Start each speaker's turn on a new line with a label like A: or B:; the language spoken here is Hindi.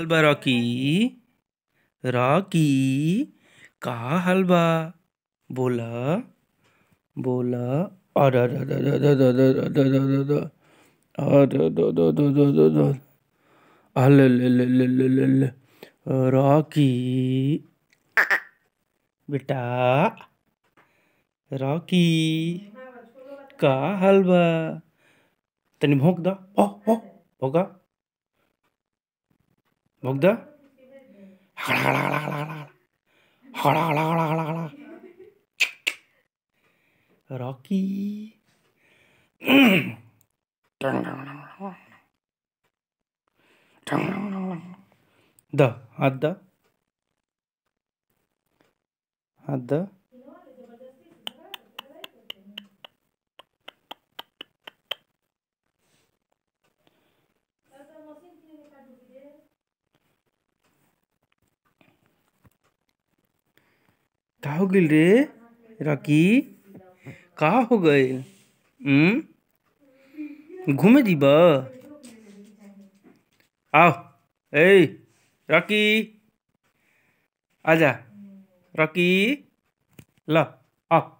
A: हलवा रॉकी रॉकी कहा हलवा
B: बोला बोला अरे अरे रॉकी बेटा
A: रॉकी का हलवा तनी भोंक दा ओ ओ भोगा बोगदा हळा रॉकी
C: द हात द हात द का हो गई
A: रे रकी का हो गइल घूमे जीब आओ ए रकी आजा रकी ल आओ